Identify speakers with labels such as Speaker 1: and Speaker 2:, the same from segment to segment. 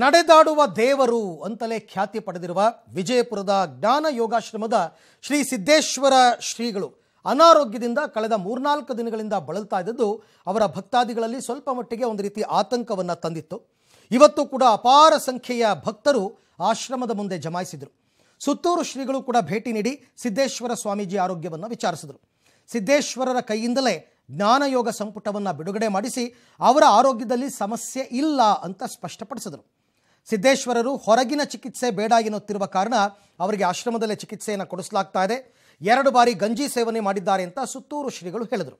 Speaker 1: ನಡೆದಾಡುವ ದೇವರು ಅಂತಲೇ ಖ್ಯಾತಿ ಪಡೆದಿರುವ ವಿಜಯಪುರದ ಜ್ಞಾನ ಯೋಗಾಶ್ರಮದ ಶ್ರೀ ಸಿದ್ದೇಶ್ವರ ಶ್ರೀಗಳು ಅನಾರೋಗ್ಯದಿಂದ ಕಳೆದ ಮೂರ್ನಾಲ್ಕು ದಿನಗಳಿಂದ ಬಳಲ್ತಾ ಇದ್ದದ್ದು ಅವರ ಭಕ್ತಾದಿಗಳಲ್ಲಿ ಸ್ವಲ್ಪ ಮಟ್ಟಿಗೆ ಒಂದು ರೀತಿ ಆತಂಕವನ್ನು ತಂದಿತ್ತು ಇವತ್ತು ಕೂಡ ಅಪಾರ ಸಂಖ್ಯೆಯ ಭಕ್ತರು ಆಶ್ರಮದ ಮುಂದೆ ಜಮಾಯಿಸಿದರು ಸುತ್ತೂರು ಶ್ರೀಗಳು ಕೂಡ ಭೇಟಿ ನೀಡಿ ಸಿದ್ದೇಶ್ವರ ಸ್ವಾಮೀಜಿ ಆರೋಗ್ಯವನ್ನು ವಿಚಾರಿಸಿದರು ಸಿದ್ದೇಶ್ವರರ ಕೈಯಿಂದಲೇ ಜ್ಞಾನಯೋಗ ಸಂಪುಟವನ್ನು ಬಿಡುಗಡೆ ಮಾಡಿಸಿ ಅವರ ಆರೋಗ್ಯದಲ್ಲಿ ಸಮಸ್ಯೆ ಇಲ್ಲ ಅಂತ ಸ್ಪಷ್ಟಪಡಿಸಿದರು ಸಿದ್ದೇಶ್ವರರು ಹೊರಗಿನ ಚಿಕಿತ್ಸೆ ಬೇಡ ಎನ್ನುತ್ತಿರುವ ಕಾರಣ ಅವರಿಗೆ ಆಶ್ರಮದಲ್ಲೇ ಚಿಕಿತ್ಸೆಯನ್ನು ಕೊಡಿಸಲಾಗ್ತಾ ಇದೆ ಎರಡು ಬಾರಿ ಗಂಜಿ ಸೇವನೆ ಮಾಡಿದ್ದಾರೆ ಅಂತ ಸುತ್ತೂರು ಶ್ರೀಗಳು ಹೇಳಿದರು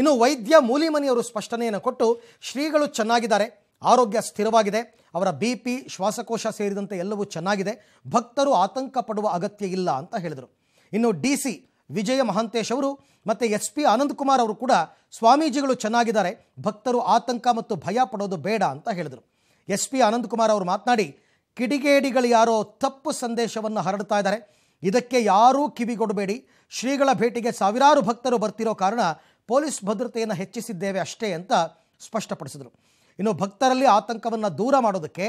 Speaker 1: ಇನ್ನು ವೈದ್ಯ ಮೂಲಿಮನಿಯವರು ಸ್ಪಷ್ಟನೆಯನ್ನು ಕೊಟ್ಟು ಶ್ರೀಗಳು ಚೆನ್ನಾಗಿದ್ದಾರೆ ಆರೋಗ್ಯ ಸ್ಥಿರವಾಗಿದೆ ಅವರ ಬಿ ಪಿ ಶ್ವಾಸಕೋಶ ಸೇರಿದಂತೆ ಎಲ್ಲವೂ ಚೆನ್ನಾಗಿದೆ ಭಕ್ತರು ಆತಂಕ ಪಡುವ ಅಗತ್ಯ ಇಲ್ಲ ಅಂತ ಹೇಳಿದರು ಇನ್ನು ಡಿ ಸಿ ವಿಜಯ ಮಹಾಂತೇಶ್ ಅವರು ಮತ್ತು ಎಸ್ ಪಿ ಕುಮಾರ್ ಅವರು ಕೂಡ ಸ್ವಾಮೀಜಿಗಳು ಚೆನ್ನಾಗಿದ್ದಾರೆ ಭಕ್ತರು ಆತಂಕ ಮತ್ತು ಭಯ ಪಡೋದು ಬೇಡ ಅಂತ ಹೇಳಿದರು ಎಸ್ ಪಿ ಅನಂತಕುಮಾರ್ ಅವರು ಮಾತನಾಡಿ ಕಿಡಿಗೇಡಿಗಳು ಯಾರೋ ತಪ್ಪು ಸಂದೇಶವನ್ನು ಹರಡ್ತಾ ಇದ್ದಾರೆ ಇದಕ್ಕೆ ಯಾರೂ ಕಿವಿಗೊಡಬೇಡಿ ಶ್ರೀಗಳ ಭೇಟಿಗೆ ಸಾವಿರಾರು ಭಕ್ತರು ಬರ್ತಿರೋ ಕಾರಣ ಪೊಲೀಸ್ ಭದ್ರತೆಯನ್ನು ಹೆಚ್ಚಿಸಿದ್ದೇವೆ ಅಷ್ಟೇ ಅಂತ ಸ್ಪಷ್ಟಪಡಿಸಿದರು ಇನ್ನು ಭಕ್ತರಲ್ಲಿ ಆತಂಕವನ್ನು ದೂರ ಮಾಡೋದಕ್ಕೆ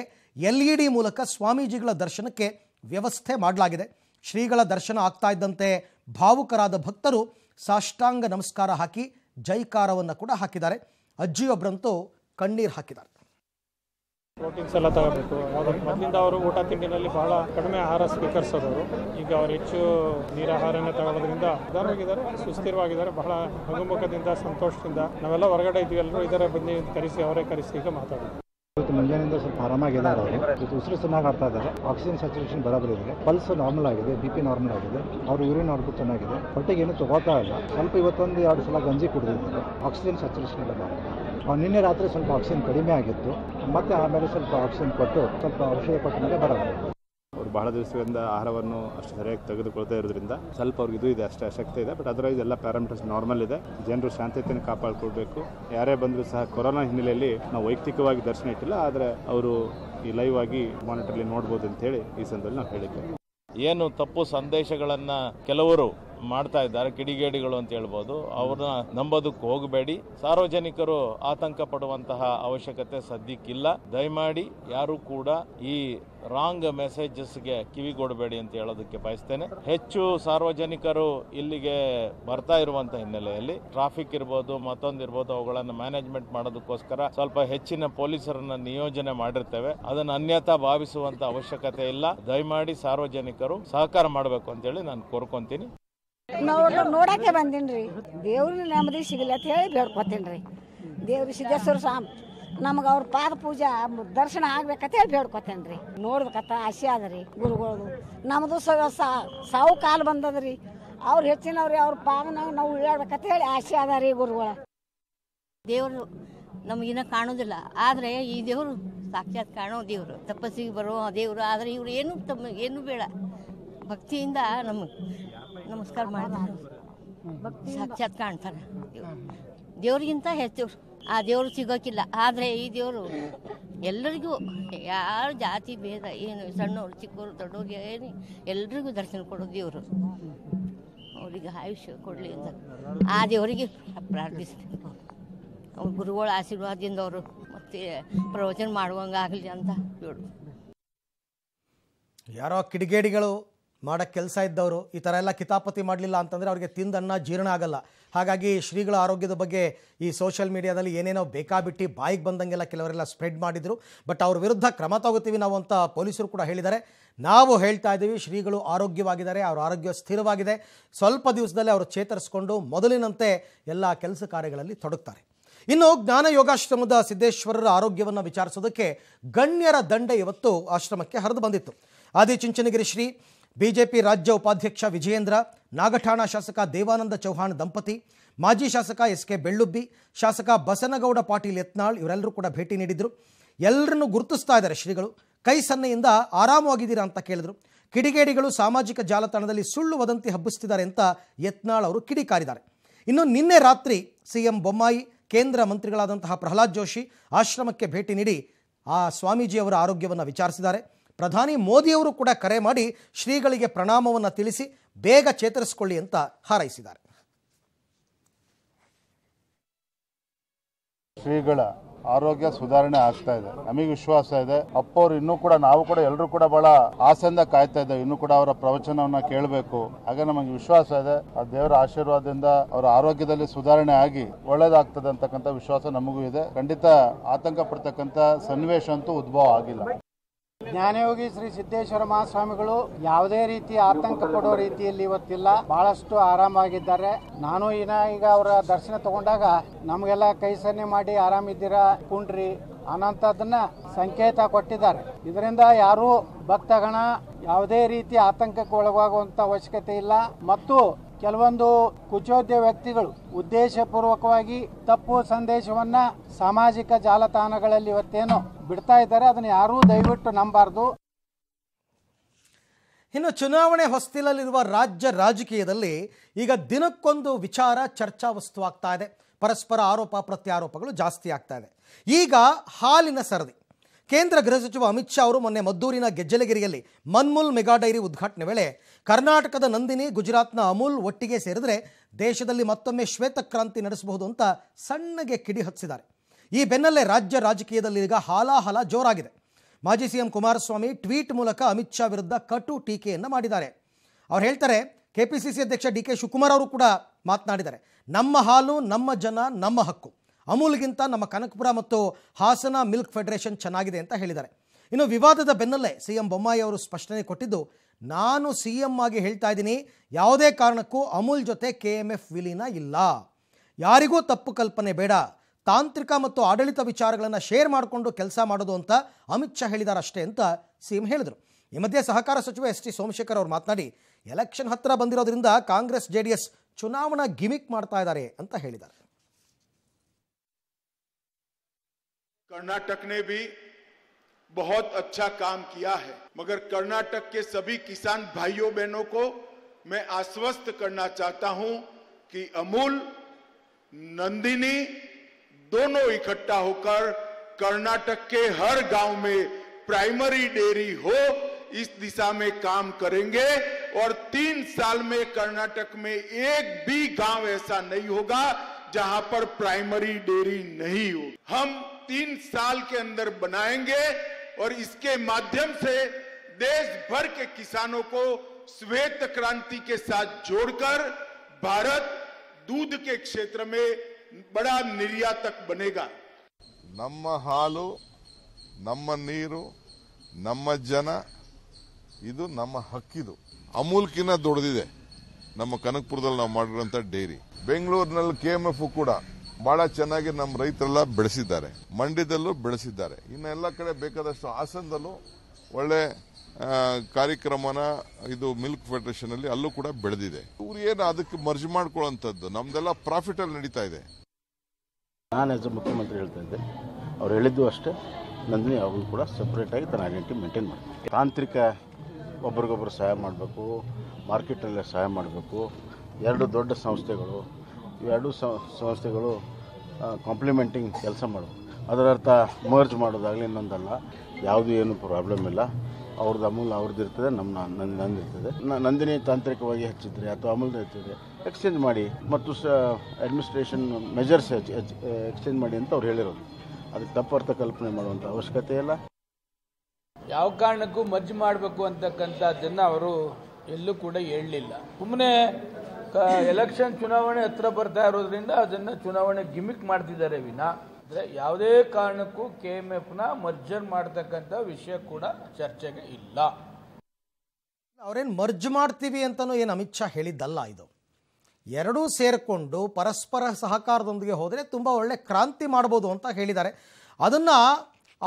Speaker 1: ಎಲ್ ಇ ಡಿ ಮೂಲಕ ಸ್ವಾಮೀಜಿಗಳ ದರ್ಶನಕ್ಕೆ ವ್ಯವಸ್ಥೆ ಮಾಡಲಾಗಿದೆ ಶ್ರೀಗಳ ದರ್ಶನ ಆಗ್ತಾ ಇದ್ದಂತೆ ಭಾವುಕರಾದ ಭಕ್ತರು ಸಾಷ್ಟಾಂಗ ನಮಸ್ಕಾರ ಹಾಕಿ ಜೈಕಾರವನ್ನು ಕೂಡ ಹಾಕಿದ್ದಾರೆ ಅಜ್ಜಿಯೊಬ್ಬರಂತೂ ಕಣ್ಣೀರು ಹಾಕಿದ್ದಾರೆ
Speaker 2: ಪ್ರೋಟೀನ್ಸ್
Speaker 3: ಎಲ್ಲ ತಗೋಬೇಕು ಮೊದಲಿಂದ ಅವರು ಊಟ ತಿಂಡಿನಲ್ಲಿ ಬಹಳ ಕಡಿಮೆ ಆಹಾರ ಸ್ವೀಕರಿಸೋದವರು ಈಗ ಅವರು ಹೆಚ್ಚು
Speaker 2: ನೀರಾಹಾರನ ತಗೊಳ್ಳೋದ್ರಿಂದ ಆಧಾರವಾಗಿದ್ದಾರೆ ಸುಸ್ಥಿರವಾಗಿದ್ದಾರೆ ಬಹಳ ಹಗುಮುಖದಿಂದ ಸಂತೋಷದಿಂದ ನಾವೆಲ್ಲ ಹೊರಗಡೆ ಇದ್ವಿ ಎಲ್ಲರೂ ಇದರ ಬನ್ನಿ ಕರೆಸಿ ಅವರೇ ಕರೆಸಿ ಈಗ ಮಾತಾಡೋದು
Speaker 1: ಇವತ್ತು ಮುಂಜಾನೆಯಿಂದ ಸ್ವಲ್ಪ ಆರಾಮಾಗಿದ್ದಾರೆ ಅವರು ಉಸಿರು ಚೆನ್ನಾಗಿ ಆಡ್ತಾ ಇದ್ದಾರೆ ಆಕ್ಸಿಜನ್ ಸ್ಯಾಚುರೇಷನ್ ಬರಾಬರಿ ಇದೆ ಪಲ್ಸ್ ನಾರ್ಮಲ್ ಆಗಿದೆ ಬಿ ಪಿ ನಾರ್ಮಲ್ ಆಗಿದೆ ಅವರು ಯೂರಿನ್ ಔಟ್ಪುಟ್ ಚೆನ್ನಾಗಿದೆ ಹೊಟ್ಟೆಗೆ ಏನು ತಗೋತಾ ಇಲ್ಲ ಸ್ವಲ್ಪ ಇವತ್ತೊಂದು ಎರಡು ಸಲ ಗಂಜಿ ಕುಡಿದಿದ್ದಾರೆ ಆಕ್ಸಿಜನ್ ಸ್ಯಾಚುರೇಷನ್ ಎಲ್ಲ ನಿನ್ನೆ ರಾತ್ರಿ ಸ್ವಲ್ಪ ಆಕ್ಸಿಜನ್ ಕಡಿಮೆ ಆಗಿತ್ತು ಮತ್ತೆ ಆಮೇಲೆ ಸ್ವಲ್ಪ ಆಕ್ಸಿಜನ್ ಕೊಟ್ಟು ಸ್ವಲ್ಪ ಔಷಧಿ ಕೊಟ್ಟ ಮೇಲೆ ಬರೋದು
Speaker 3: ಅವ್ರು ಬಹಳ ದಿವಸದಿಂದ ಆಹಾರವನ್ನು ಅಷ್ಟು ಸರಿಯಾಗಿ ತೆಗೆದುಕೊಳ್ತಾ ಇರೋದ್ರಿಂದ ಸ್ವಲ್ಪ ಅವ್ರಿಗೆ ಇದು ಇದೆ ಅಷ್ಟೇ ಶಕ್ತಿ ಇದೆ ಬಟ್ ಅದರ್ವೈಸ್ ಎಲ್ಲ ಪ್ಯಾರಾಮೀಟರ್ಸ್ ನಾರ್ಮಲ್ ಇದೆ ಜನರು ಶಾಂತತೆಯನ್ನು ಕಾಪಾಡಿಕೊಳ್ಬೇಕು ಯಾರೇ ಬಂದರೂ ಸಹ ಕೊರೋನಾ ಹಿನ್ನೆಲೆಯಲ್ಲಿ ನಾವು ವೈಯಕ್ತಿಕವಾಗಿ ದರ್ಶನ ಇಟ್ಟಿಲ್ಲ ಆದರೆ ಅವರು ಈ ಲೈವ್ ಆಗಿ ಮಾನಿಟರ್ಲಿ ನೋಡ್ಬೋದು ಅಂತೇಳಿ ಈ ಸಂದರ್ಭದಲ್ಲಿ ನಾವು ಹೇಳಿದ್ದೇವೆ ಏನು ತಪ್ಪು ಸಂದೇಶಗಳನ್ನು ಕೆಲವರು ಮಾಡ್ತಾ ಇದ್ದಾರೆ ಕಿಡಿಗೇಡಿಗಳು ಅಂತ ಹೇಳ್ಬೋದು ಅವ್ರನ್ನ ನಂಬೋದಕ್ಕೆ ಹೋಗಬೇಡಿ ಸಾರ್ವಜನಿಕರು ಆತಂಕ ಪಡುವಂತಹ ಅವಶ್ಯಕತೆ ಸದ್ಯಕ್ಕಿಲ್ಲ ದಯಮಾಡಿ ಯಾರು ಕೂಡ ಈ ರಾಂಗ್ ಮೆಸೇಜಸ್ಗೆ ಕಿವಿಗೊಡಬೇಡಿ ಅಂತ ಹೇಳೋದಕ್ಕೆ ಬಯಸ್ತೇನೆ ಹೆಚ್ಚು ಸಾರ್ವಜನಿಕರು ಇಲ್ಲಿಗೆ ಬರ್ತಾ ಇರುವಂತಹ ಹಿನ್ನೆಲೆಯಲ್ಲಿ ಟ್ರಾಫಿಕ್ ಇರ್ಬೋದು ಮತ್ತೊಂದಿರ್ಬೋದು ಅವುಗಳನ್ನು ಮ್ಯಾನೇಜ್ಮೆಂಟ್ ಮಾಡೋದಕ್ಕೋಸ್ಕರ ಸ್ವಲ್ಪ ಹೆಚ್ಚಿನ ಪೊಲೀಸರನ್ನ ನಿಯೋಜನೆ ಮಾಡಿರ್ತೇವೆ ಅದನ್ನು ಅನ್ಯತಾ ಭಾವಿಸುವಂತ ಅವಶ್ಯಕತೆ ಇಲ್ಲ ದಯಮಾಡಿ ಸಾರ್ವಜನಿಕರು ಸಹಕಾರ ಮಾಡಬೇಕು ಅಂತೇಳಿ ನಾನು ಕೋರ್ಕೊಂತೀನಿ
Speaker 1: ನೋಡ್ ನೋಡಕ್ಕೆ ಬಂದೀನಿ ದೇವ್ರ ನೆಮ್ಮದಿ ಸಿಗಲಿ ಅಂತ ಹೇಳಿ ಬೇಡ್ಕೊತೀನಿ ರೀ ದೇವ್ರ ಸಿದ್ದೇಶ್ವರ ಸ್ವಾಮಿ ನಮ್ಗೆ ಅವ್ರ ಪಾದ ಪೂಜಾ ದರ್ಶನ
Speaker 2: ಆಗ್ಬೇಕಂತ ಹೇಳಿ ಬೇಡ್ಕೊತೇನೆ ರೀ ಆಸೆ ಅದ ರೀ ಗುರುಗಳದು ನಮ್ಮದು ಸಾವು ಕಾಲು ಬಂದದ್ರಿ ಅವ್ರು ಹೆಚ್ಚಿನವ್ರಿ ಅವ್ರ ಪಾದ ನಾವು ಉಳ್ಳಾಡ್ಬೇಕಂತ ಹೇಳಿ ಆಸೆ ಅದ ರೀ ಗುರುಗಳ ದೇವರು ನಮಗಿನ ಕಾಣೋದಿಲ್ಲ ಆದರೆ ಈ ದೇವರು ಸಾಕ್ಷಾತ್ ಕಾಣೋ ದೇವ್ರು ತಪಸ್ಸಿಗೆ ಬರೋ ದೇವ್ರು ಆದ್ರೆ ಇವ್ರು ಏನು ತಮ್ಮ ಏನು ಬೇಡ ಭಕ್ತಿಯಿಂದ ನಮಗೆ ನಮಸ್ಕಾರ ಮಾಡಿದ್ರು ಸಾಕ್ಷಾತ್ ಕಾಣ್ತಾರೆ ದೇವ್ರಿಗಿಂತ ಹೆಚ್ಚು ಆ ದೇವರು ಸಿಗೋಕ್ಕಿಲ್ಲ ಆದರೆ ಈ ದೇವರು ಎಲ್ಲರಿಗೂ ಯಾರು ಜಾತಿ ಭೇದ ಏನು ಸಣ್ಣವ್ರು ಚಿಕ್ಕವರು ದೊಡ್ಡವ್ರು ಏನು ಎಲ್ರಿಗೂ ದರ್ಶನ ಕೊಡೋ ದೇವರು ಅವರಿಗೆ ಆಯುಷ್ಯ ಕೊಡಲಿ ಅಂತ ಆ ದೇವರಿಗೆ ಪ್ರಾರ್ಥಿಸ್ತೀವಿ ಅವ್ರ ಗುರುಗಳ ಆಶೀರ್ವಾದದಿಂದ ಅವರು ಮತ್ತೆ ಪ್ರವಚನ ಮಾಡುವಂಗಾಗಲಿ ಅಂತ
Speaker 1: ಹೇಳು ಯಾರೋ ಕಿಡಿಗೇಡಿಗಳು ಮಾಡೋಕ್ಕೆ ಕೆಲಸ ಇದ್ದವರು ಈ ಥರ ಎಲ್ಲ ಕಿತಾಪತಿ ಮಾಡಲಿಲ್ಲ ಅಂತಂದರೆ ಅವರಿಗೆ ತಿಂದನ್ನ ಜೀರ್ಣ ಆಗಲ್ಲ ಹಾಗಾಗಿ ಶ್ರೀಗಳ ಆರೋಗ್ಯದ ಬಗ್ಗೆ ಈ ಸೋಷಿಯಲ್ ಮೀಡಿಯಾದಲ್ಲಿ ಏನೇನೋ ಬೇಕಾಬಿಟ್ಟು ಬಾಯಿಗೆ ಬಂದಂಗೆಲ್ಲ ಕೆಲವರೆಲ್ಲ ಸ್ಪ್ರೆಡ್ ಮಾಡಿದರು ಬಟ್ ಅವ್ರ ವಿರುದ್ಧ ಕ್ರಮ ತಗೋತೀವಿ ನಾವು ಅಂತ ಪೊಲೀಸರು ಕೂಡ ಹೇಳಿದ್ದಾರೆ ನಾವು ಹೇಳ್ತಾ ಇದ್ದೀವಿ ಶ್ರೀಗಳು ಆರೋಗ್ಯವಾಗಿದ್ದಾರೆ ಅವರ ಆರೋಗ್ಯ ಸ್ಥಿರವಾಗಿದೆ ಸ್ವಲ್ಪ ದಿವಸದಲ್ಲೇ ಅವರು ಚೇತರಿಸ್ಕೊಂಡು ಮೊದಲಿನಂತೆ ಎಲ್ಲ ಕೆಲಸ ಕಾರ್ಯಗಳಲ್ಲಿ ತೊಡಗ್ತಾರೆ ಇನ್ನು ಜ್ಞಾನ ಯೋಗಾಶ್ರಮದ ಸಿದ್ದೇಶ್ವರರ ಆರೋಗ್ಯವನ್ನು ವಿಚಾರಿಸೋದಕ್ಕೆ ಗಣ್ಯರ ದಂಡ ಇವತ್ತು ಆಶ್ರಮಕ್ಕೆ ಹರಿದು ಬಂದಿತ್ತು ಆದಿಚುಂಚನಗಿರಿ ಶ್ರೀ ಬಿಜೆಪಿ ರಾಜ್ಯ ಉಪಾಧ್ಯಕ್ಷ ವಿಜಯೇಂದ್ರ ನಾಗಠಾಣ ಶಾಸಕ ದೇವಾನಂದ ಚೌಹಾಣ್ ದಂಪತಿ ಮಾಜಿ ಶಾಸಕ ಎಸ್ ಕೆ ಬೆಳ್ಳುಬ್ಬಿ ಶಾಸಕ ಬಸನಗೌಡ ಪಾಟೀಲ್ ಯತ್ನಾಳ್ ಇವರೆಲ್ಲರೂ ಕೂಡ ಭೇಟಿ ನೀಡಿದರು ಎಲ್ಲರನ್ನು ಗುರುತಿಸ್ತಾ ಇದ್ದಾರೆ ಶ್ರೀಗಳು ಕೈ ಸನ್ನೆಯಿಂದ ಆರಾಮವಾಗಿದ್ದೀರಾ ಅಂತ ಕೇಳಿದರು ಕಿಡಿಗೇಡಿಗಳು ಸಾಮಾಜಿಕ ಜಾಲತಾಣದಲ್ಲಿ ಸುಳ್ಳು ವದಂತಿ ಹಬ್ಬಿಸ್ತಿದ್ದಾರೆ ಅಂತ ಯತ್ನಾಳ್ ಅವರು ಕಿಡಿಕಾರಿದ್ದಾರೆ ಇನ್ನು ನಿನ್ನೆ ರಾತ್ರಿ ಸಿ ಎಂ ಬೊಮ್ಮಾಯಿ ಕೇಂದ್ರ ಮಂತ್ರಿಗಳಾದಂತಹ ಪ್ರಹ್ಲಾದ್ ಜೋಶಿ ಆಶ್ರಮಕ್ಕೆ ಭೇಟಿ ನೀಡಿ ಆ ಸ್ವಾಮೀಜಿಯವರ ಆರೋಗ್ಯವನ್ನು ವಿಚಾರಿಸಿದ್ದಾರೆ ಪ್ರಧಾನಿ ಮೋದಿಯವರು ಕೂಡ ಕರೆ ಮಾಡಿ ಶ್ರೀಗಳಿಗೆ ಪ್ರಣಾಮವನ್ನು ತಿಳಿಸಿ ಬೇಗ ಚೇತರಿಸಿಕೊಳ್ಳಿ ಅಂತ ಹಾರೈಸಿದ್ದಾರೆ
Speaker 3: ಶ್ರೀಗಳ ಆರೋಗ್ಯ ಸುಧಾರಣೆ ಆಗ್ತಾ ಇದೆ ನಮಗೆ ವಿಶ್ವಾಸ ಇದೆ ಅಪ್ಪವ್ರು ಇನ್ನೂ ಕೂಡ ನಾವು ಕೂಡ ಎಲ್ಲರೂ ಕೂಡ ಬಹಳ ಆಸೆಯಿಂದ ಕಾಯ್ತಾ ಇದ್ದೇವೆ ಇನ್ನೂ ಕೂಡ ಅವರ ಪ್ರವಚನವನ್ನ ಕೇಳಬೇಕು ಹಾಗೆ ನಮಗೆ ವಿಶ್ವಾಸ ಇದೆ ಆ ದೇವರ ಆಶೀರ್ವಾದದಿಂದ ಅವರ ಆರೋಗ್ಯದಲ್ಲಿ ಸುಧಾರಣೆ ಆಗಿ ಒಳ್ಳೇದಾಗ್ತದೆ ಅಂತಕ್ಕಂಥ ವಿಶ್ವಾಸ ನಮಗೂ ಇದೆ ಖಂಡಿತ ಆತಂಕ ಪಡ್ತಕ್ಕಂಥ ಸನ್ನಿವೇಶ ಅಂತೂ ಉದ್ಭವ ಆಗಿಲ್ಲ ಜ್ಞಾನಯೋಗಿ ಶ್ರೀ ಸಿದ್ದೇಶ್ವರ ಮಹಾಸ್ವಾಮಿಗಳು ಯಾವುದೇ ರೀತಿ ಆತಂಕ ಕೊಡೋ ರೀತಿಯಲ್ಲಿ ಇವತ್ತಿಲ್ಲ ಬಹಳಷ್ಟು ಆರಾಮಾಗಿದ್ದಾರೆ ನಾನು ಇನ್ನ ಈಗ ಅವರ ದರ್ಶನ ತಗೊಂಡಾಗ
Speaker 1: ನಮಗೆಲ್ಲ ಕೈ ಸನ್ನೆ ಮಾಡಿ ಆರಾಮಿದ್ದೀರಾ ಕುಂಡ್ರಿ ಅನ್ನೋಂಥದ್ದನ್ನ ಸಂಕೇತ ಕೊಟ್ಟಿದ್ದಾರೆ ಇದರಿಂದ ಯಾರು ಭಕ್ತಗಣ ಯಾವುದೇ ರೀತಿ ಆತಂಕಕ್ಕೆ ಒಳಗಾಗುವಂತ ಅವಶ್ಯಕತೆ ಇಲ್ಲ ಮತ್ತು ಕೆಲವೊಂದು ಕುಚೋದ್ಯ ವ್ಯಕ್ತಿಗಳು ಉದ್ದೇಶಪೂರ್ವಕವಾಗಿ
Speaker 3: ತಪ್ಪು ಸಂದೇಶವನ್ನ ಸಾಮಾಜಿಕ ಜಾಲತಾಣಗಳಲ್ಲಿ ಇವತ್ತೇನು ಬಿಡ್ತಾ ಇದ್ದಾರೆ ಅದನ್ನು ಯಾರೂ
Speaker 1: ದಯವಿಟ್ಟು ನಂಬಾರ್ದು ಇನ್ನು ಚುನಾವಣೆ ಹೊಸ್ತಿಲಲ್ಲಿರುವ ರಾಜ್ಯ ರಾಜಕೀಯದಲ್ಲಿ ಈಗ ದಿನಕ್ಕೊಂದು ವಿಚಾರ ಚರ್ಚಾ ವಸ್ತುವಾಗ್ತಾ ಇದೆ ಪರಸ್ಪರ ಆರೋಪ ಪ್ರತ್ಯಾರೋಪಗಳು ಜಾಸ್ತಿ ಆಗ್ತಾ ಇದೆ ಈಗ ಹಾಲಿನ ಸರದಿ ಕೇಂದ್ರ ಗೃಹ ಸಚಿವ ಅಮಿತ್ ಶಾ ಅವರು ಮೊನ್ನೆ ಮದ್ದೂರಿನ ಗೆಜ್ಜಲಗಿರಿಯಲ್ಲಿ ಮನ್ಮುಲ್ ಮೆಗಾ ಡೈರಿ ಉದ್ಘಾಟನೆ ವೇಳೆ ಕರ್ನಾಟಕದ ನಂದಿನಿ ಗುಜರಾತ್ನ ಅಮೂಲ್ ಒಟ್ಟಿಗೆ ಸೇರಿದರೆ ದೇಶದಲ್ಲಿ ಮತ್ತೊಮ್ಮೆ ಶ್ವೇತಕ್ರಾಂತಿ ನಡೆಸಬಹುದು ಅಂತ ಸಣ್ಣಗೆ ಕಿಡಿ ಹಚ್ಚಿದ್ದಾರೆ ಈ ಬೆನ್ನಲ್ಲೇ ರಾಜ್ಯ ರಾಜಕೀಯದಲ್ಲಿ ಈಗ ಹಾಲಾಹಲ ಜೋರಾಗಿದೆ ಮಾಜಿ ಸಿಎಂ ಕುಮಾರಸ್ವಾಮಿ ಟ್ವೀಟ್ ಮೂಲಕ ಅಮಿತ್ ಶಾ ವಿರುದ್ಧ ಕಟು ಟೀಕೆಯನ್ನು ಮಾಡಿದ್ದಾರೆ ಅವರು ಹೇಳ್ತಾರೆ ಕೆಪಿಸಿಸಿ ಅಧ್ಯಕ್ಷ ಡಿ ಕೆ ಶಿವಕುಮಾರ್ ಅವರು ಕೂಡ ಮಾತನಾಡಿದ್ದಾರೆ ನಮ್ಮ ಹಾಲು ನಮ್ಮ ಜನ ನಮ್ಮ ಹಕ್ಕು ಅಮೂಲ್ಗಿಂತ ನಮ್ಮ ಕನಕಪುರ ಮತ್ತು ಹಾಸನ ಮಿಲ್ಕ್ ಫೆಡರೇಷನ್ ಚೆನ್ನಾಗಿದೆ ಅಂತ ಹೇಳಿದ್ದಾರೆ ಇನ್ನು ವಿವಾದದ ಬೆನ್ನಲ್ಲೇ ಸಿ ಎಂ ಬೊಮ್ಮಾಯಿ ಅವರು ಸ್ಪಷ್ಟನೆ ಕೊಟ್ಟಿದ್ದು ನಾನು ಸಿ ಎಂ ಆಗಿ ಹೇಳ್ತಾ ಇದ್ದೀನಿ ಯಾವುದೇ ಕಾರಣಕ್ಕೂ ಅಮೂಲ್ ಜೊತೆ ಕೆ ಎಂ ಎಫ್ ವಿಲೀನ ಇಲ್ಲ ಯಾರಿಗೂ ತಪ್ಪು ಕಲ್ಪನೆ ಬೇಡ ತಾಂತ್ರಿಕ ಮತ್ತು ಆಡಳಿತ ವಿಚಾರಗಳನ್ನು ಶೇರ್ ಮಾಡಿಕೊಂಡು ಕೆಲಸ ಮಾಡೋದು ಅಂತ ಅಮಿತ್ ಶಾ ಹೇಳಿದಾರಷ್ಟೇ ಅಂತ ಸಿ ಎಂ ಹೇಳಿದರು ಈ ಮಧ್ಯೆ ಸಹಕಾರ ಸಚಿವ ಎಸ್ ಟಿ ಸೋಮಶೇಖರ್ ಅವರು ಮಾತನಾಡಿ ಎಲೆಕ್ಷನ್ ಹತ್ತಿರ ಬಂದಿರೋದ್ರಿಂದ ಕಾಂಗ್ರೆಸ್ ಜೆ ಡಿ ಎಸ್ ಚುನಾವಣಾ ಗಿಮಿಕ್ ಮಾಡ್ತಾ ಇದ್ದಾರೆ ಅಂತ ಹೇಳಿದ್ದಾರೆ
Speaker 2: कर्नाटक ने भी बहुत अच्छा काम किया है मगर कर्नाटक के सभी किसान भाइयों बहनों को मैं आश्वस्त करना चाहता हूं कि अमूल नंदिनी दोनों इकट्ठा होकर कर्नाटक के हर गांव में प्राइमरी डेयरी हो इस दिशा में काम करेंगे और तीन साल में कर्नाटक में एक भी गांव ऐसा नहीं होगा जहां पर प्राइमरी डेयरी नहीं हो हम तीन साल के अंदर बनाएंगे और इसके माध्यम से देश भर के किसानों को श्वेत क्रांति के साथ जोड़कर भारत दूध के क्षेत्र में बड़ा निर्यातक बनेगा नम हालू नम नीर नम जन इन नम हकू अमूल दौड़े नम कनकपुर ना डेरी बंगलूर के एफ कूड़ा ಬಹಳ ಚೆನ್ನಾಗಿ ನಮ್ಮ ರೈತರೆಲ್ಲ ಬೆಳೆಸಿದ್ದಾರೆ ಮಂಡ್ಯದಲ್ಲೂ ಬೆಳೆಸಿದ್ದಾರೆ ಇನ್ನು ಎಲ್ಲ ಕಡೆ ಬೇಕಾದಷ್ಟು ಹಾಸನದಲ್ಲೂ ಒಳ್ಳೆ ಕಾರ್ಯಕ್ರಮನ ಇದು ಮಿಲ್ಕ್ ಫೆಡರೇಷನ್ ಅಲ್ಲಿ ಅಲ್ಲೂ ಕೂಡ ಬೆಳೆದಿದೆ ಇವ್ರು ಏನು ಅದಕ್ಕೆ ಮರ್ಜಿ ಮಾಡ್ಕೊಳ್ಳೋಂಥದ್ದು ನಮ್ದೆಲ್ಲ ಪ್ರಾಫಿಟ್ ಅಲ್ಲಿ ನಡೀತಾ ಇದೆ
Speaker 3: ನಾನು ಆಸ್ ಮುಖ್ಯಮಂತ್ರಿ ಹೇಳ್ತಾ ಇದ್ದೆ ಅವ್ರು ಹೇಳಿದ್ದು ಅಷ್ಟೇ ನಂದಿನಿ ಅವ್ರಿಗೂ ಕೂಡ ಆಗಿ ತನ್ನ ಐಡೆಂಟಿ ಮೇಂಟೈನ್ ಮಾಡ್ತಾರೆ ತಾಂತ್ರಿಕ ಒಬ್ರಿಗೊಬ್ರು ಸಹಾಯ ಮಾಡಬೇಕು ಮಾರ್ಕೆಟಲ್ಲೇ ಸಹಾಯ ಮಾಡಬೇಕು ಎರಡು ದೊಡ್ಡ ಸಂಸ್ಥೆಗಳು ಎರಡೂ ಸಂಸ್ಥೆಗಳು ಕಾಂಪ್ಲಿಮೆಂಟಿಂಗ್ ಕೆಲಸ ಮಾಡೋದು ಅದರರ್ಥ ಮರ್ಜ್ ಮಾಡೋದಾಗಲಿ ಇನ್ನೊಂದಲ್ಲ ಯಾವುದೂ ಏನು ಪ್ರಾಬ್ಲಮ್ ಇಲ್ಲ ಅವ್ರದ್ದು ಅಮೂಲ್ ಅವ್ರದ್ದು ಇರ್ತದೆ ನಮ್ಮ ನಂದಿ ನಂದಿರ್ತದೆ ಇರ್ತದೆ ನಂದಿನಿ ತಾಂತ್ರಿಕವಾಗಿ ಹೆಚ್ಚಿದ್ರೆ ಅಥವಾ ಅಮೂಲ್ದು ಹೆಚ್ಚಿದ್ರೆ ಎಕ್ಸ್ಚೇಂಜ್ ಮಾಡಿ ಮತ್ತು ಸ ಅಡ್ಮಿನಿಸ್ಟ್ರೇಷನ್ ಮೆಜರ್ಸ್ ಎಕ್ಸ್ಚೇಂಜ್ ಮಾಡಿ ಅಂತ ಅವ್ರು ಹೇಳಿರೋದು ಅದಕ್ಕೆ ತಪ್ಪರ್ಥ ಕಲ್ಪನೆ ಮಾಡುವಂಥ ಅವಶ್ಯಕತೆ ಇಲ್ಲ ಯಾವ ಕಾರಣಕ್ಕೂ ಮರ್ಜ್ ಮಾಡಬೇಕು ಅಂತಕ್ಕಂಥದ್ದನ್ನು ಅವರು ಎಲ್ಲೂ ಕೂಡ ಹೇಳಲಿಲ್ಲ ಸುಮ್ಮನೆ ಎಲೆಕ್ಷನ್ ಚುನಾವಣೆ ಹತ್ರ ಬರ್ತಾ ಇರೋದ್ರಿಂದ ಅದನ್ನು ಚುನಾವಣೆ ಗಿಮಿಕ್ ಮಾಡ್ತಿದ್ದಾರೆ ವಿನ ಅಂದ್ರೆ ಯಾವುದೇ ಕಾರಣಕ್ಕೂ ಕೆ ಎಫ್ ನ ಮರ್ಜರ್ ಮಾಡ್ತಕ್ಕಂಥ ವಿಷಯ ಕೂಡ ಚರ್ಚೆಗೆ ಇಲ್ಲ
Speaker 1: ಅವ್ರೇನು ಮರ್ಜ್ ಮಾಡ್ತೀವಿ ಅಂತಾನು ಏನು ಅಮಿತ್ ಶಾ ಹೇಳಿದ್ದಲ್ಲ ಇದು ಎರಡೂ ಸೇರಿಕೊಂಡು ಪರಸ್ಪರ ಸಹಕಾರದೊಂದಿಗೆ ಹೋದರೆ ತುಂಬ ಒಳ್ಳೆ ಕ್ರಾಂತಿ ಮಾಡ್ಬೋದು ಅಂತ ಹೇಳಿದ್ದಾರೆ ಅದನ್ನು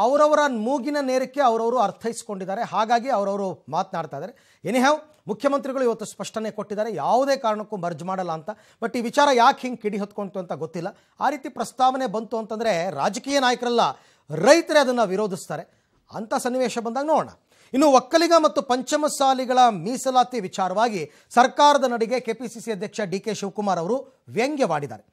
Speaker 1: ಅವರವರ ಮೂಗಿನ ನೇರಕ್ಕೆ ಅವರವರು ಅರ್ಥೈಸಿಕೊಂಡಿದ್ದಾರೆ ಹಾಗಾಗಿ ಅವರವರು ಮಾತನಾಡ್ತಾ ಇದ್ದಾರೆ ಎನಿ ಹ್ಯಾವ್ ಮುಖ್ಯಮಂತ್ರಿಗಳು ಇವತ್ತು ಸ್ಪಷ್ಟನೆ ಕೊಟ್ಟಿದ್ದಾರೆ ಯಾವುದೇ ಕಾರಣಕ್ಕೂ ಮರ್ಜ್ ಮಾಡಲ್ಲ ಅಂತ ಬಟ್ ಈ ವಿಚಾರ ಯಾಕೆ ಹಿಂಗೆ ಕಿಡಿ ಹೊತ್ಕೊಂತು ಅಂತ ಗೊತ್ತಿಲ್ಲ ಆ ರೀತಿ ಪ್ರಸ್ತಾವನೆ ಬಂತು ಅಂತಂದರೆ ರಾಜಕೀಯ ನಾಯಕರಲ್ಲ ರೈತರೇ ಅದನ್ನು ವಿರೋಧಿಸ್ತಾರೆ ಅಂಥ ಸನ್ನಿವೇಶ ಬಂದಾಗ ನೋಡೋಣ ಇನ್ನು ಒಕ್ಕಲಿಗ ಮತ್ತು ಪಂಚಮಸಾಲಿಗಳ ಮೀಸಲಾತಿ ವಿಚಾರವಾಗಿ ಸರ್ಕಾರದ ನಡಿಗೆ ಕೆಪಿಸಿಸಿ ಅಧ್ಯಕ್ಷ ಡಿ ಕೆ ಶಿವಕುಮಾರ್ ಅವರು ವ್ಯಂಗ್ಯವಾಡಿದ್ದಾರೆ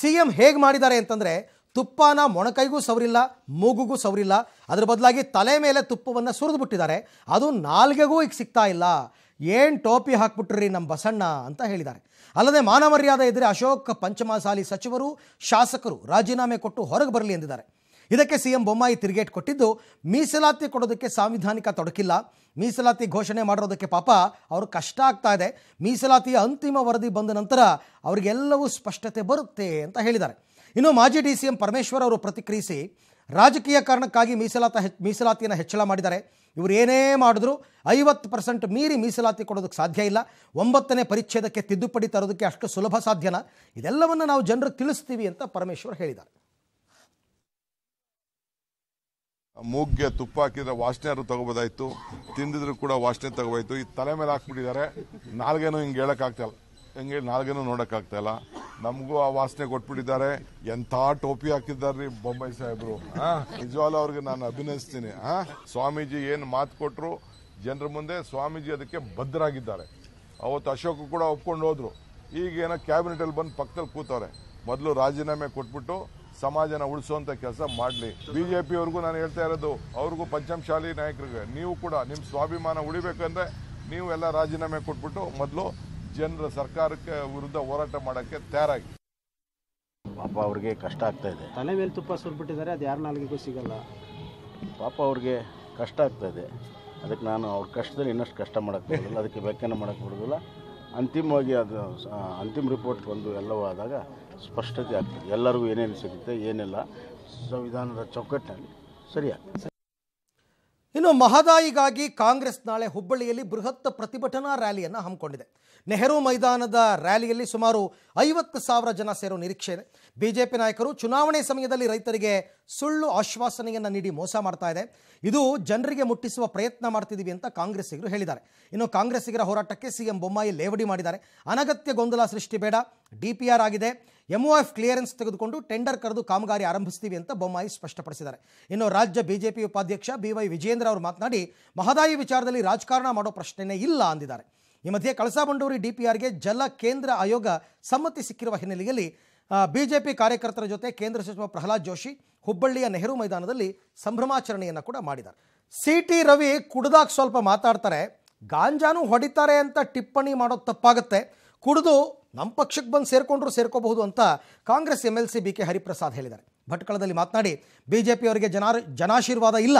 Speaker 1: ಸಿ ಎಂ ಹೇಗೆ ಮಾಡಿದ್ದಾರೆ ಅಂತಂದರೆ ತುಪ್ಪನ ಮೊಣಕೈಗೂ ಸವರಿಲ್ಲ ಮೂಗುಗೂ ಸವರಿಲ್ಲ ಅದರ ಬದಲಾಗಿ ತಲೆ ಮೇಲೆ ತುಪ್ಪವನ್ನು ಸುರಿದು ಬಿಟ್ಟಿದ್ದಾರೆ ಅದು ನಾಲ್ಗೆಗೂ ಈಗ ಸಿಗ್ತಾ ಇಲ್ಲ ಏನು ಟೋಪಿ ಹಾಕ್ಬಿಟ್ರಿ ನಮ್ಮ ಬಸಣ್ಣ ಅಂತ ಹೇಳಿದ್ದಾರೆ ಅಲ್ಲದೆ ಮಾನಮರ್ಯಾದೆ ಇದ್ದರೆ ಅಶೋಕ್ ಪಂಚಮಸಾಲಿ ಸಚಿವರು ಶಾಸಕರು ರಾಜೀನಾಮೆ ಕೊಟ್ಟು ಹೊರಗೆ ಬರಲಿ ಎಂದಿದ್ದಾರೆ ಇದಕ್ಕೆ ಸಿ ಎಂ ಬೊಮ್ಮಾಯಿ ತಿರುಗೇಟ್ ಕೊಟ್ಟಿದ್ದು ಮೀಸಲಾತಿ ಕೊಡೋದಕ್ಕೆ ಸಾಂವಿಧಾನಿಕ ತೊಡಕಿಲ್ಲ ಮೀಸಲಾತಿ ಘೋಷಣೆ ಮಾಡಿರೋದಕ್ಕೆ ಪಾಪ ಅವರು ಕಷ್ಟ ಆಗ್ತಾ ಇದೆ ಮೀಸಲಾತಿಯ ಅಂತಿಮ ವರದಿ ಬಂದ ನಂತರ ಅವರಿಗೆಲ್ಲವೂ ಸ್ಪಷ್ಟತೆ ಬರುತ್ತೆ ಅಂತ ಹೇಳಿದ್ದಾರೆ ಇನ್ನು ಮಾಜಿ ಡಿ ಸಿ ಎಂ ಪರಮೇಶ್ವರ್ ಅವರು ಪ್ರತಿಕ್ರಿಯಿಸಿ ರಾಜಕೀಯ ಕಾರಣಕ್ಕಾಗಿ ಮೀಸಲಾತ ಮೀಸಲಾತಿಯನ್ನು ಹೆಚ್ಚಳ ಮಾಡಿದ್ದಾರೆ ಇವರು ಏನೇ ಮಾಡಿದ್ರು ಐವತ್ತು ಪರ್ಸೆಂಟ್ ಮೀರಿ ಮೀಸಲಾತಿ ಕೊಡೋದಕ್ಕೆ ಸಾಧ್ಯ ಇಲ್ಲ ಒಂಬತ್ತನೇ ಪರಿಚ್ಛೇದಕ್ಕೆ ತಿದ್ದುಪಡಿ ತರೋದಕ್ಕೆ ಅಷ್ಟು ಸುಲಭ ಸಾಧ್ಯನ ಇದೆಲ್ಲವನ್ನು ನಾವು ಜನರು ತಿಳಿಸ್ತೀವಿ ಅಂತ ಪರಮೇಶ್ವರ್ ಹೇಳಿದ್ದಾರೆ
Speaker 2: ಮೂಗ್ಗೆ ತುಪ್ಪ ಹಾಕಿದ್ರೆ ವಾಸನೆಯಾರು ತಗೋಬೋದಾಯ್ತು ತಿಂದಿದ್ರು ಕೂಡ ವಾಸನೆ ತಗೋಬೋಯ್ತು ಈ ತಲೆ ಮೇಲೆ ಹಾಕ್ಬಿಟ್ಟಿದ್ದಾರೆ ನಾಲ್ಗೇನು ಹಿಂಗೆ ಹೇಳೋಕ್ಕಾಗ್ತಾಯಿಲ್ಲ ಹಿಂಗೆ ನಾಲ್ಗೇನು ಇಲ್ಲ ನಮಗೂ ಆ ವಾಸನೆ ಕೊಟ್ಬಿಟ್ಟಿದ್ದಾರೆ ಎಂಥ ಟೋಪಿ ಹಾಕಿದ್ದಾರೆ ಬೊಂಬೈ ಸಾಹೇಬ್ರು ನಿಜವಾಲ ಅವ್ರಿಗೆ ನಾನು ಅಭಿನಯಿಸ್ತೀನಿ ಸ್ವಾಮೀಜಿ ಏನು ಮಾತು ಕೊಟ್ಟರು ಜನರ ಮುಂದೆ ಸ್ವಾಮೀಜಿ ಅದಕ್ಕೆ ಭದ್ರಾಗಿದ್ದಾರೆ ಅವತ್ತು ಅಶೋಕ್ ಕೂಡ ಒಪ್ಕೊಂಡು ಹೋದ್ರು ಈಗ ಏನೋ ಕ್ಯಾಬಿನೆಟಲ್ಲಿ ಬಂದು ಪಕ್ಕದಲ್ಲಿ ಕೂತವ್ರೆ ಮೊದಲು ರಾಜೀನಾಮೆ ಕೊಟ್ಬಿಟ್ಟು ಸಮಾಜನ ಉಳಿಸುವಂತ ಕೆಲಸ ಮಾಡಲಿ ಬಿಜೆಪಿ ನಾನು ಹೇಳ್ತಾ ಇರೋದು ಅವ್ರಿಗೂ ಪಂಚಮಶಾಲಿ ನಾಯಕರಿಗೆ ನೀವು ಕೂಡ ನಿಮ್ಮ ಸ್ವಾಭಿಮಾನ ಉಳಿಬೇಕಂದ್ರೆ ನೀವು ಎಲ್ಲ ರಾಜೀನಾಮೆ ಕೊಟ್ಬಿಟ್ಟು ಮೊದಲು ಜನರ ಸರ್ಕಾರಕ್ಕೆ ವಿರುದ್ಧ ಹೋರಾಟ ಮಾಡೋಕ್ಕೆ ತಯಾರಾಗಿ
Speaker 3: ಪಾಪ ಅವ್ರಿಗೆ ಕಷ್ಟ ಆಗ್ತಾ ಇದೆ ತಲೆ ಮೇಲೆ ತುಪ್ಪ ಸುರ್ಬಿಟ್ಟಿದ್ದಾರೆ ಅದು ಯಾರು ನಾಲ್ಗೆಗೂ ಸಿಗಲ್ಲ ಪಾಪ ಅವ್ರಿಗೆ ಕಷ್ಟ ಆಗ್ತಾ ಇದೆ ಅದಕ್ಕೆ ನಾನು ಅವ್ರ ಕಷ್ಟದಲ್ಲಿ ಇನ್ನಷ್ಟು ಕಷ್ಟ ಮಾಡೋಕ್ಕೆ ಬಿಡೋದಿಲ್ಲ ಅದಕ್ಕೆ ವ್ಯಾಖ್ಯಾನ ಮಾಡೋಕ್ಕೆ ಬಿಡೋದಿಲ್ಲ ಅಂತಿಮವಾಗಿ ಅದು ಅಂತಿಮ ರಿಪೋರ್ಟ್ ಬಂದು ಎಲ್ಲವೂ ಆದಾಗ ಸ್ಪಷ್ಟತೆ ಆಗ್ತದೆ ಎಲ್ಲರಿಗೂ ಏನೇನು ಸಿಗುತ್ತೆ ಏನೆಲ್ಲ ಸಂವಿಧಾನದ ಚೌಕಟ್ಟಿನಲ್ಲಿ
Speaker 1: ಸರಿಯಾಗ್ತದೆ ಇನ್ನು ಮಹದಾಯಿಗಾಗಿ ಕಾಂಗ್ರೆಸ್ ನಾಳೆ ಹುಬ್ಬಳ್ಳಿಯಲ್ಲಿ ಬೃಹತ್ ಪ್ರತಿಭಟನಾ ರ್ಯಾಲಿಯನ್ನು ಹಮ್ಮಿಕೊಂಡಿದೆ ನೆಹರು ಮೈದಾನದ ರ್ಯಾಲಿಯಲ್ಲಿ ಸುಮಾರು ಐವತ್ತು ಸಾವಿರ ಜನ ಸೇರೋ ನಿರೀಕ್ಷೆ ಇದೆ ಬಿಜೆಪಿ ನಾಯಕರು ಚುನಾವಣೆ ಸಮಯದಲ್ಲಿ ರೈತರಿಗೆ ಸುಳ್ಳು ಆಶ್ವಾಸನೆಯನ್ನು ನೀಡಿ ಮೋಸ ಮಾಡ್ತಾ ಇದೆ ಇದು ಜನರಿಗೆ ಮುಟ್ಟಿಸುವ ಪ್ರಯತ್ನ ಮಾಡ್ತಿದ್ದೀವಿ ಅಂತ ಕಾಂಗ್ರೆಸ್ಸಿಗರು ಹೇಳಿದ್ದಾರೆ ಇನ್ನು ಕಾಂಗ್ರೆಸ್ಸಿಗರ ಹೋರಾಟಕ್ಕೆ ಸಿಎಂ ಬೊಮ್ಮಾಯಿ ಲೇವಡಿ ಮಾಡಿದ್ದಾರೆ ಅನಗತ್ಯ ಗೊಂದಲ ಸೃಷ್ಟಿ ಬೇಡ ಡಿ ಪಿ ಆರ್ ಆಗಿದೆ ಎಂಒಎಫ್ ಕ್ಲಿಯರೆನ್ಸ್ ತೆಗೆದುಕೊಂಡು ಟೆಂಡರ್ ಕರೆದು ಕಾಮಗಾರಿ ಆರಂಭಿಸ್ತೀವಿ ಅಂತ ಬೊಮ್ಮಾಯಿ ಸ್ಪಷ್ಟಪಡಿಸಿದ್ದಾರೆ ಇನ್ನು ರಾಜ್ಯ ಬಿಜೆಪಿ ಉಪಾಧ್ಯಕ್ಷ ಬಿ ವೈ ವಿಜೇಂದ್ರ ಅವರು ಮಾತನಾಡಿ ಮಹದಾಯಿ ವಿಚಾರದಲ್ಲಿ ರಾಜಕಾರಣ ಮಾಡೋ ಪ್ರಶ್ನೆನೇ ಇಲ್ಲ ಅಂದಿದ್ದಾರೆ ಈ ಮಧ್ಯೆ ಡಿ ಪಿ ಆರ್ಗೆ ಜಲ ಕೇಂದ್ರ ಆಯೋಗ ಸಮ್ಮತಿ ಸಿಕ್ಕಿರುವ ಹಿನ್ನೆಲೆಯಲ್ಲಿ ಬಿಜೆಪಿ ಕಾರ್ಯಕರ್ತರ ಜೊತೆ ಕೇಂದ್ರ ಸಚಿವ ಪ್ರಹ್ಲಾದ್ ಜೋಶಿ ಹುಬ್ಬಳ್ಳಿಯ ನೆಹರು ಮೈದಾನದಲ್ಲಿ ಸಂಭ್ರಮಾಚರಣೆಯನ್ನು ಕೂಡ ಮಾಡಿದ್ದಾರೆ ಸಿ ಟಿ ರವಿ ಕುಡ್ದಾಗ ಸ್ವಲ್ಪ ಮಾತಾಡ್ತಾರೆ ಗಾಂಜಾನು ಹೊಡಿತಾರೆ ಅಂತ ಟಿಪ್ಪಣಿ ಮಾಡೋದು ತಪ್ಪಾಗುತ್ತೆ ಕುಡಿದು ನಮ್ಮ ಪಕ್ಷಕ್ಕೆ ಬಂದು ಸೇರಿಕೊಂಡ್ರು ಸೇರ್ಕೋಬಹುದು ಅಂತ Congress M L C B K Hariprasad ಹೇಳಿದ್ದಾರೆ ಭಟ್ಕಳದಲ್ಲಿ ಮಾತನಾಡಿ ಬಿ ಜೆ ಅವರಿಗೆ ಜನಾರ್ ಜನಾಶೀರ್ವಾದ ಇಲ್ಲ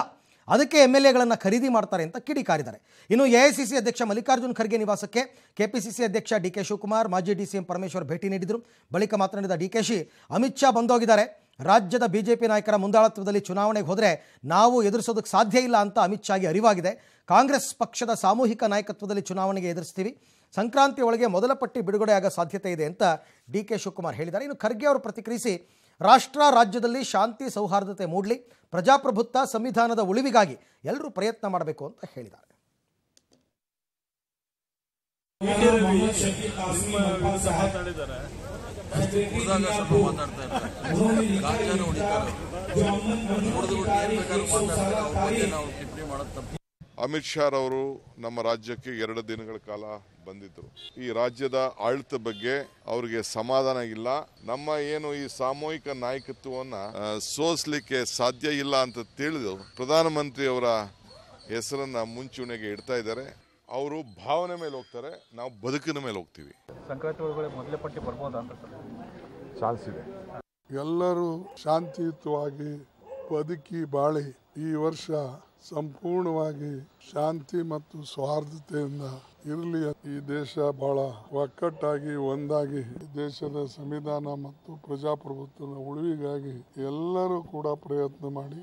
Speaker 1: ಅದಕ್ಕೆ ಎಮ್ ಎಲ್ ಎಗಳನ್ನು ಖರೀದಿ ಮಾಡ್ತಾರೆ ಅಂತ ಕಿಡಿಕಾರಿದ್ದಾರೆ ಇನ್ನು ಎ ಸಿ ಅಧ್ಯಕ್ಷ ಮಲ್ಲಿಕಾರ್ಜುನ್ ಖರ್ಗೆ ನಿವಾಸಕ್ಕೆ ಕೆ ಪಿ ಸಿ ಸಿ ಅಧ್ಯಕ್ಷ ಡಿ ಕೆ ಶಿವಕುಮಾರ್ ಮಾಜಿ ಡಿ ಸಿ ಎಂ ಪರಮೇಶ್ವರ್ ಭೇಟಿ ನೀಡಿದರು ಬಳಿಕ ಮಾತನಾಡಿದ ಡಿ ಕೆ ಶಿ ಅಮಿತ್ ಶಾ ಬಂದೋಗಿದ್ದಾರೆ ರಾಜ್ಯದ ಬಿ ಜೆ ಪಿ ನಾಯಕರ ಮುಂದಾಳತ್ವದಲ್ಲಿ ಚುನಾವಣೆಗೆ ಹೋದರೆ ನಾವು ಎದುರಿಸೋದಕ್ಕೆ ಸಾಧ್ಯ ಇಲ್ಲ ಅಂತ ಅಮಿತ್ ಶಾಗೆ ಅರಿವಾಗಿದೆ ಕಾಂಗ್ರೆಸ್ ಪಕ್ಷದ ಸಾಮೂಹಿಕ ನಾಯಕತ್ವದಲ್ಲಿ ಚುನಾವಣೆಗೆ ಎದುರಿಸ್ತೀವಿ ಸಂಕ್ರಾಂತಿ ಒಳಗೆ ಮೊದಲ ಪಟ್ಟಿ ಬಿಡುಗಡೆ ಆಗೋ ಸಾಧ್ಯತೆ ಇದೆ ಅಂತ ಡಿ ಕೆ ಶಿವಕುಮಾರ್ ಹೇಳಿದ್ದಾರೆ ಇನ್ನು ಖರ್ಗೆ ಅವರು ಪ್ರತಿಕ್ರಿಯಿಸಿ ರಾಷ್ಟ್ರ ರಾಜ್ಯದಲ್ಲಿ ಶಾಂತಿ ಸೌಹಾರ್ದತೆ ಮೂಡಲಿ ಪ್ರಜಾಪ್ರಭುತ್ವ ಸಂವಿಧಾನದ ಉಳಿವಿಗಾಗಿ ಎಲ್ಲರೂ ಪ್ರಯತ್ನ ಮಾಡಬೇಕು ಅಂತ ಹೇಳಿದ್ದಾರೆ
Speaker 2: ಅಮಿತ್ ಶಾ ರವರು ನಮ್ಮ ರಾಜ್ಯಕ್ಕೆ ಎರಡು ದಿನಗಳ ಕಾಲ ಬಂದಿದ್ದರು ಈ ರಾಜ್ಯದ ಆಳ್ತ ಬಗ್ಗೆ ಅವರಿಗೆ ಸಮಾಧಾನ ಇಲ್ಲ ನಮ್ಮ ಏನು ಈ ಸಾಮೂಹಿಕ ನಾಯಕತ್ವವನ್ನ ಸೋಸಲಿಕ್ಕೆ ಸಾಧ್ಯ ಇಲ್ಲ ಅಂತ ತಿಳಿದು ಪ್ರಧಾನಮಂತ್ರಿ ಅವರ ಹೆಸರನ್ನ ಮುಂಚೂಣಿಗೆ ಇಡ್ತಾ ಇದ್ದಾರೆ ಅವರು ಭಾವನೆ ಮೇಲೆ ಹೋಗ್ತಾರೆ ನಾವು ಬದುಕಿನ ಮೇಲೆ ಹೋಗ್ತೀವಿ ಚಾನ್ಸ್ ಇದೆ ಎಲ್ಲರೂ ಶಾಂತಿಯುತವಾಗಿ ಬದುಕಿ ಬಾಳಿ ಈ ವರ್ಷ ಸಂಪೂರ್ಣವಾಗಿ ಶಾಂತಿ ಮತ್ತು ಸೌಹಾರ್ದತೆಯಿಂದ ಇರಲಿ ಈ ದೇಶ ಬಹಳ ಒಕ್ಕಟ್ಟಾಗಿ ಒಂದಾಗಿ ದೇಶದ ಸಂವಿಧಾನ ಮತ್ತು ಪ್ರಜಾಪ್ರಭುತ್ವದ ಉಳಿವಿಗಾಗಿ ಎಲ್ಲರೂ ಕೂಡ ಪ್ರಯತ್ನ ಮಾಡಿ